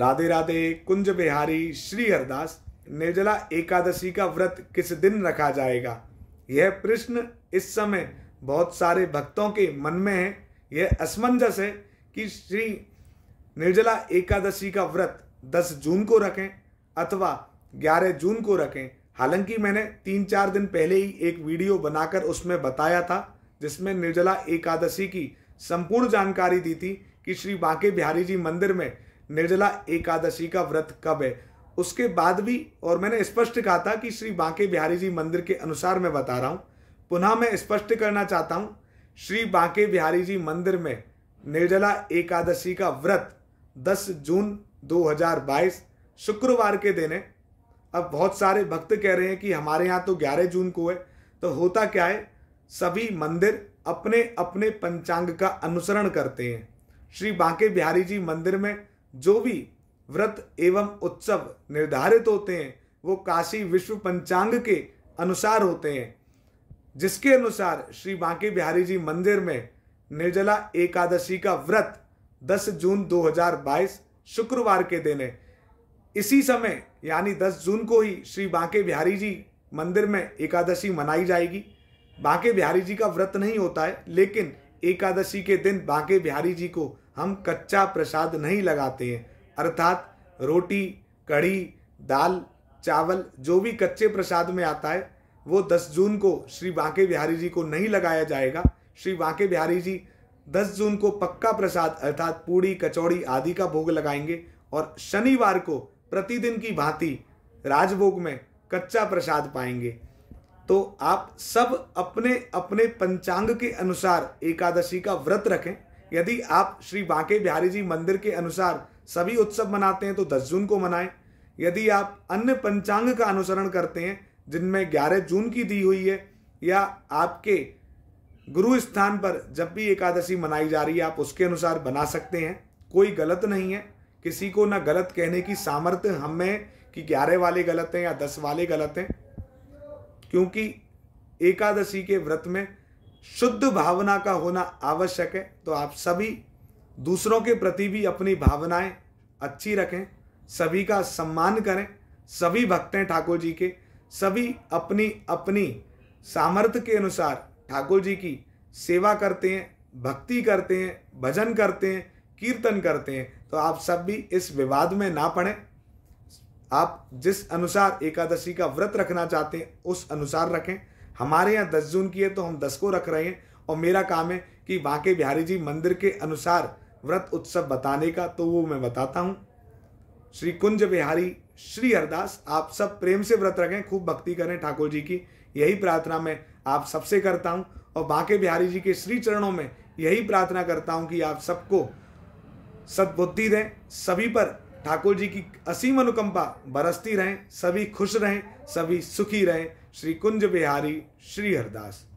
राधे राधे कुंज बिहारी श्री हरदास निर्जला एकादशी का व्रत किस दिन रखा जाएगा यह प्रश्न इस समय बहुत सारे भक्तों के मन में है यह असमंजस है कि श्री निर्जला एकादशी का व्रत 10 जून को रखें अथवा 11 जून को रखें हालांकि मैंने तीन चार दिन पहले ही एक वीडियो बनाकर उसमें बताया था जिसमें निर्जला एकादशी की संपूर्ण जानकारी दी थी कि श्री बांके बिहारी जी मंदिर में निर्जला एकादशी का व्रत कब है उसके बाद भी और मैंने स्पष्ट कहा था कि श्री बांके बिहारी जी मंदिर के अनुसार मैं बता रहा हूँ पुनः मैं स्पष्ट करना चाहता हूँ श्री बांके बिहारी जी मंदिर में निर्जला एकादशी का व्रत 10 जून 2022 शुक्रवार के दिन है अब बहुत सारे भक्त कह रहे हैं कि हमारे यहाँ तो 11 जून को है तो होता क्या है सभी मंदिर अपने अपने पंचांग का अनुसरण करते हैं श्री बांके बिहारी जी मंदिर में जो भी व्रत एवं उत्सव निर्धारित होते हैं वो काशी विश्व पंचांग के अनुसार होते हैं जिसके अनुसार श्री बांके बिहारी जी मंदिर में निर्जला एकादशी का व्रत 10 जून 2022 शुक्रवार के दिन है इसी समय यानी 10 जून को ही श्री बांके बिहारी जी मंदिर में एकादशी मनाई जाएगी बांके बिहारी जी का व्रत नहीं होता है लेकिन एकादशी के दिन बांके बिहारी जी को हम कच्चा प्रसाद नहीं लगाते हैं अर्थात रोटी कढ़ी दाल चावल जो भी कच्चे प्रसाद में आता है वो 10 जून को श्री बांके बिहारी जी को नहीं लगाया जाएगा श्री बांके बिहारी जी 10 जून को पक्का प्रसाद अर्थात पूड़ी कचौड़ी आदि का भोग लगाएंगे और शनिवार को प्रतिदिन की भांति राजभोग में कच्चा प्रसाद पाएंगे तो आप सब अपने अपने पंचांग के अनुसार एकादशी का व्रत रखें यदि आप श्री बांके बिहारी जी मंदिर के अनुसार सभी उत्सव मनाते हैं तो दस जून को मनाएं यदि आप अन्य पंचांग का अनुसरण करते हैं जिनमें ग्यारह जून की दी हुई है या आपके गुरु स्थान पर जब भी एकादशी मनाई जा रही है आप उसके अनुसार बना सकते हैं कोई गलत नहीं है किसी को ना गलत कहने की सामर्थ्य हमें कि ग्यारह वाले गलत हैं या दस वाले गलत हैं क्योंकि एकादशी के व्रत में शुद्ध भावना का होना आवश्यक है तो आप सभी दूसरों के प्रति भी अपनी भावनाएं अच्छी रखें सभी का सम्मान करें सभी भक्त हैं ठाकुर जी के सभी अपनी अपनी सामर्थ्य के अनुसार ठाकुर जी की सेवा करते हैं भक्ति करते हैं भजन करते हैं कीर्तन करते हैं तो आप सब भी इस विवाद में ना पड़ें आप जिस अनुसार एकादशी का व्रत रखना चाहते हैं उस अनुसार रखें हमारे यहाँ दस जून की है तो हम दस को रख रहे हैं और मेरा काम है कि बांके बिहारी जी मंदिर के अनुसार व्रत उत्सव बताने का तो वो मैं बताता हूँ श्री कुंज बिहारी श्री हरदास आप सब प्रेम से व्रत रखें खूब भक्ति करें ठाकुर जी की यही प्रार्थना मैं आप सबसे करता हूँ और बांके बिहारी जी के श्री चरणों में यही प्रार्थना करता हूँ कि आप सबको सद्बुद्धि दें सभी पर ठाकुर जी की असीम अनुकंपा बरसती रहें सभी खुश रहें सभी सुखी रहें श्री कुंज बिहारी श्री हरदास